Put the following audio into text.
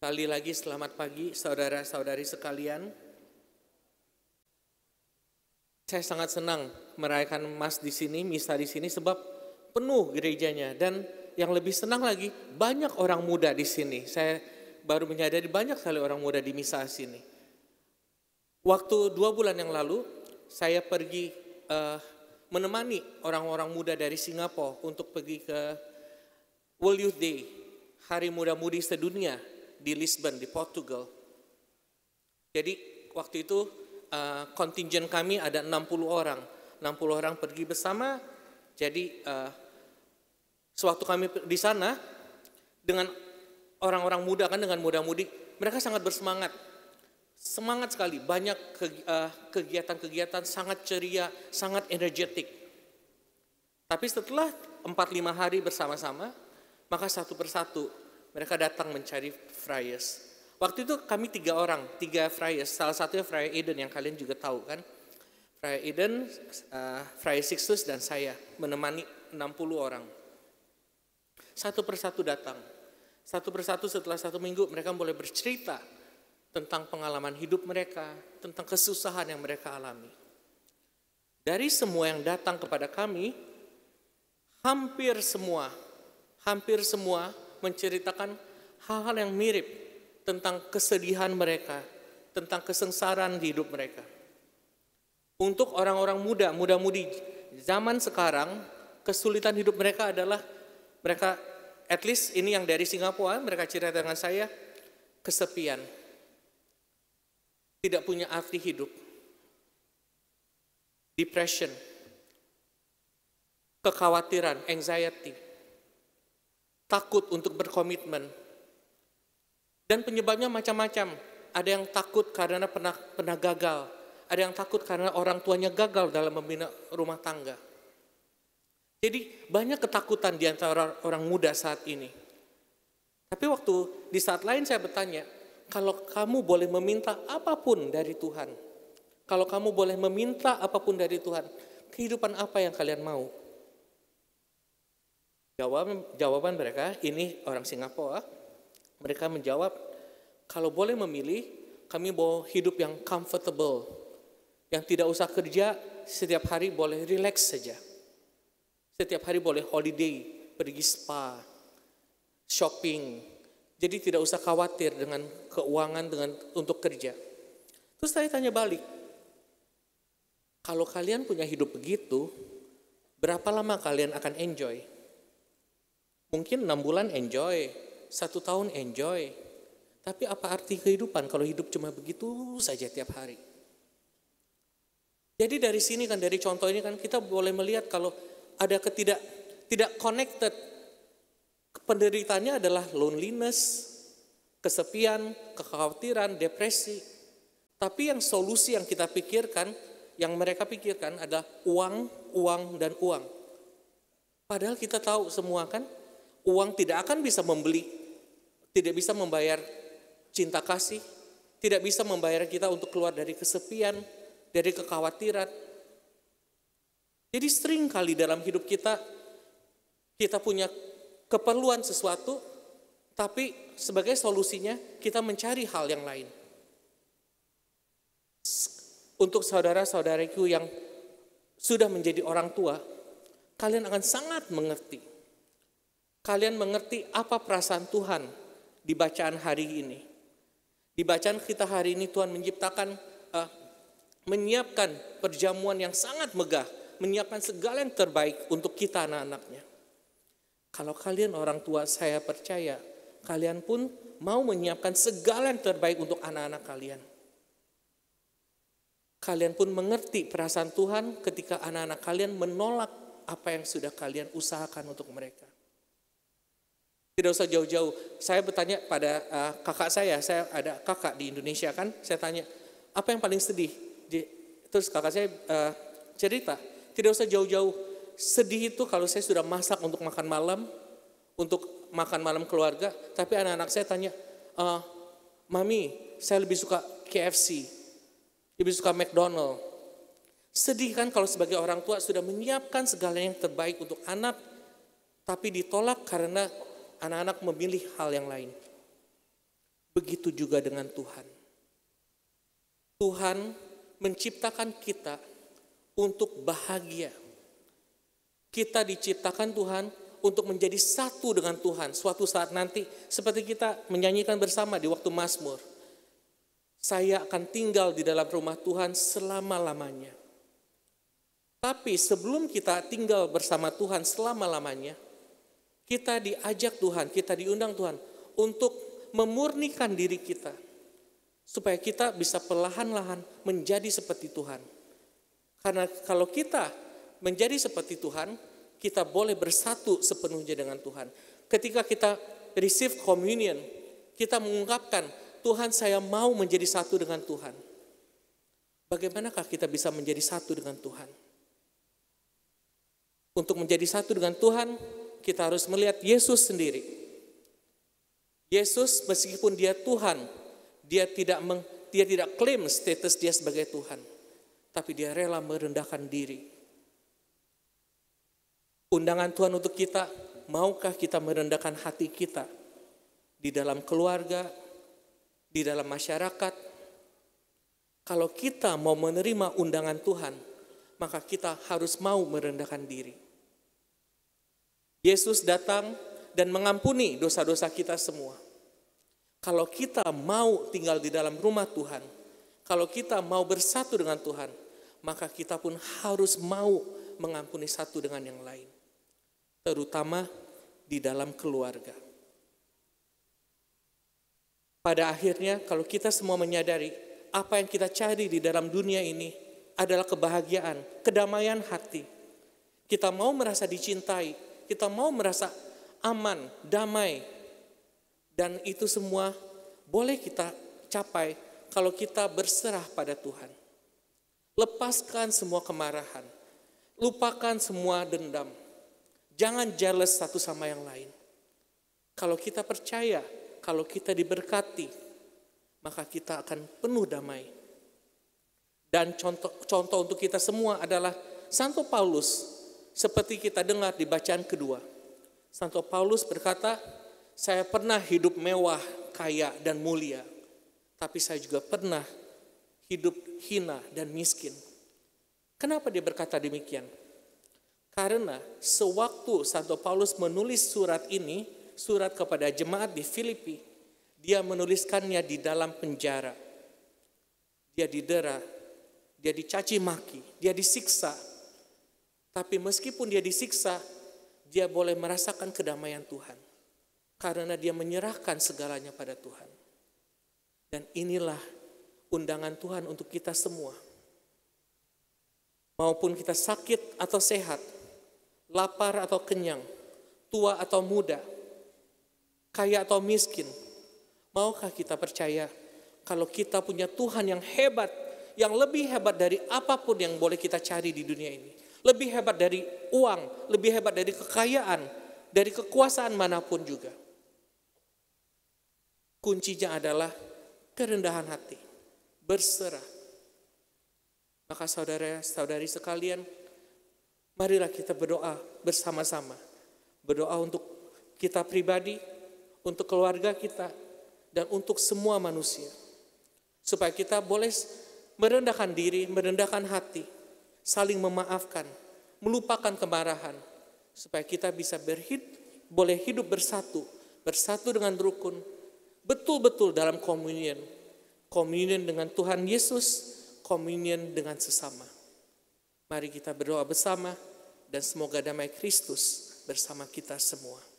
Sekali lagi selamat pagi saudara-saudari sekalian. Saya sangat senang merayakan Mas di sini, misa di sini sebab penuh gerejanya dan yang lebih senang lagi banyak orang muda di sini. Saya baru menyadari banyak sekali orang muda di misa sini. Waktu dua bulan yang lalu saya pergi uh, menemani orang-orang muda dari Singapura untuk pergi ke World Youth Day, Hari Muda Mudi Sedunia di Lisbon, di Portugal. Jadi waktu itu uh, eh, kontingen kami ada 60 orang. 60 orang pergi bersama. Jadi uh, sewaktu kami di sana dengan orang-orang muda kan dengan muda-mudi, mereka sangat bersemangat. Semangat sekali, banyak eh, kegiatan-kegiatan sangat ceria, sangat energetik. Tapi setelah 4-5 hari bersama-sama, maka satu persatu mereka datang mencari Friars. Waktu itu kami tiga orang, tiga Friars, salah satunya Friar Eden yang kalian juga tahu kan. Friar Eden, uh, eh, Friar Sixtus dan saya menemani 60 orang. Satu persatu datang. Satu persatu setelah satu minggu mereka boleh bercerita tentang pengalaman hidup mereka, tentang kesusahan yang mereka alami. Dari semua yang datang kepada kami, hampir semua, hampir semua menceritakan hal-hal yang mirip tentang kesedihan mereka, tentang kesengsaraan di hidup mereka. Untuk orang-orang muda, muda-mudi zaman sekarang, kesulitan hidup mereka adalah mereka at least ini yang dari Singapura, mereka cerita dengan saya kesepian. Tidak punya arti hidup. Depression. Kekhawatiran, anxiety takut untuk berkomitmen. Dan penyebabnya macam-macam. Ada yang takut karena pernah, pernah gagal. Ada yang takut karena orang tuanya gagal dalam membina rumah tangga. Jadi banyak ketakutan di antara orang muda saat ini. Tapi waktu di saat lain saya bertanya, kalau kamu boleh meminta apapun dari Tuhan, kalau kamu boleh meminta apapun dari Tuhan, kehidupan apa yang kalian mau? Jawaban, jawaban mereka, ini orang Singapura, mereka menjawab, kalau boleh memilih, kami mau hidup yang comfortable, yang tidak usah kerja, setiap hari boleh relax saja. Setiap hari boleh holiday, pergi spa, shopping. Jadi tidak usah khawatir dengan keuangan dengan untuk kerja. Terus saya tanya balik, kalau kalian punya hidup begitu, berapa lama kalian akan enjoy? Mungkin enam bulan enjoy, satu tahun enjoy. Tapi apa arti kehidupan kalau hidup cuma begitu saja tiap hari? Jadi dari sini kan, dari contoh ini kan kita boleh melihat kalau ada ketidak tidak connected. penderitanya adalah loneliness, kesepian, kekhawatiran, depresi. Tapi yang solusi yang kita pikirkan, yang mereka pikirkan adalah uang, uang, dan uang. Padahal kita tahu semua kan, uang tidak akan bisa membeli, tidak bisa membayar cinta kasih, tidak bisa membayar kita untuk keluar dari kesepian, dari kekhawatiran. Jadi sering kali dalam hidup kita, kita punya keperluan sesuatu, tapi sebagai solusinya kita mencari hal yang lain. Untuk saudara-saudariku yang sudah menjadi orang tua, kalian akan sangat mengerti kalian mengerti apa perasaan Tuhan di bacaan hari ini. Di bacaan kita hari ini Tuhan menciptakan uh, menyiapkan perjamuan yang sangat megah, menyiapkan segala yang terbaik untuk kita anak-anaknya. Kalau kalian orang tua saya percaya, kalian pun mau menyiapkan segala yang terbaik untuk anak-anak kalian. Kalian pun mengerti perasaan Tuhan ketika anak-anak kalian menolak apa yang sudah kalian usahakan untuk mereka. Tidak usah jauh-jauh. Saya bertanya pada uh, kakak saya, saya ada kakak di Indonesia kan, saya tanya, apa yang paling sedih? terus kakak saya uh, cerita, tidak usah jauh-jauh. Sedih itu kalau saya sudah masak untuk makan malam, untuk makan malam keluarga, tapi anak-anak saya tanya, uh, Mami, saya lebih suka KFC, lebih suka McDonald. Sedih kan kalau sebagai orang tua sudah menyiapkan segala yang terbaik untuk anak, tapi ditolak karena anak-anak memilih hal yang lain. Begitu juga dengan Tuhan. Tuhan menciptakan kita untuk bahagia. Kita diciptakan Tuhan untuk menjadi satu dengan Tuhan suatu saat nanti seperti kita menyanyikan bersama di waktu Mazmur. Saya akan tinggal di dalam rumah Tuhan selama-lamanya. Tapi sebelum kita tinggal bersama Tuhan selama-lamanya, kita diajak Tuhan, kita diundang Tuhan untuk memurnikan diri kita. Supaya kita bisa perlahan-lahan menjadi seperti Tuhan. Karena kalau kita menjadi seperti Tuhan, kita boleh bersatu sepenuhnya dengan Tuhan. Ketika kita receive communion, kita mengungkapkan, Tuhan saya mau menjadi satu dengan Tuhan. Bagaimanakah kita bisa menjadi satu dengan Tuhan? Untuk menjadi satu dengan Tuhan, kita harus melihat Yesus sendiri. Yesus meskipun dia Tuhan, dia tidak meng, dia tidak klaim status dia sebagai Tuhan, tapi dia rela merendahkan diri. Undangan Tuhan untuk kita, maukah kita merendahkan hati kita di dalam keluarga, di dalam masyarakat? Kalau kita mau menerima undangan Tuhan, maka kita harus mau merendahkan diri. Yesus datang dan mengampuni dosa-dosa kita semua. Kalau kita mau tinggal di dalam rumah Tuhan, kalau kita mau bersatu dengan Tuhan, maka kita pun harus mau mengampuni satu dengan yang lain, terutama di dalam keluarga. Pada akhirnya, kalau kita semua menyadari apa yang kita cari di dalam dunia ini adalah kebahagiaan, kedamaian hati, kita mau merasa dicintai, kita mau merasa aman, damai. Dan itu semua boleh kita capai kalau kita berserah pada Tuhan. Lepaskan semua kemarahan. Lupakan semua dendam. Jangan jealous satu sama yang lain. Kalau kita percaya, kalau kita diberkati, maka kita akan penuh damai. Dan contoh contoh untuk kita semua adalah Santo Paulus seperti kita dengar di bacaan kedua. Santo Paulus berkata, saya pernah hidup mewah, kaya, dan mulia. Tapi saya juga pernah hidup hina dan miskin. Kenapa dia berkata demikian? Karena sewaktu Santo Paulus menulis surat ini, surat kepada jemaat di Filipi, dia menuliskannya di dalam penjara. Dia didera, dia dicaci maki, dia disiksa, tapi meskipun dia disiksa, dia boleh merasakan kedamaian Tuhan. Karena dia menyerahkan segalanya pada Tuhan. Dan inilah undangan Tuhan untuk kita semua. Maupun kita sakit atau sehat, lapar atau kenyang, tua atau muda, kaya atau miskin, maukah kita percaya kalau kita punya Tuhan yang hebat, yang lebih hebat dari apapun yang boleh kita cari di dunia ini? Lebih hebat dari uang, lebih hebat dari kekayaan, dari kekuasaan manapun juga. Kuncinya adalah kerendahan hati, berserah. Maka saudara-saudari sekalian, marilah kita berdoa bersama-sama. Berdoa untuk kita pribadi, untuk keluarga kita, dan untuk semua manusia. Supaya kita boleh merendahkan diri, merendahkan hati, saling memaafkan, melupakan kemarahan, supaya kita bisa berhid, boleh hidup bersatu, bersatu dengan rukun, betul-betul dalam komunion, komunion dengan Tuhan Yesus, komunion dengan sesama. Mari kita berdoa bersama dan semoga damai Kristus bersama kita semua.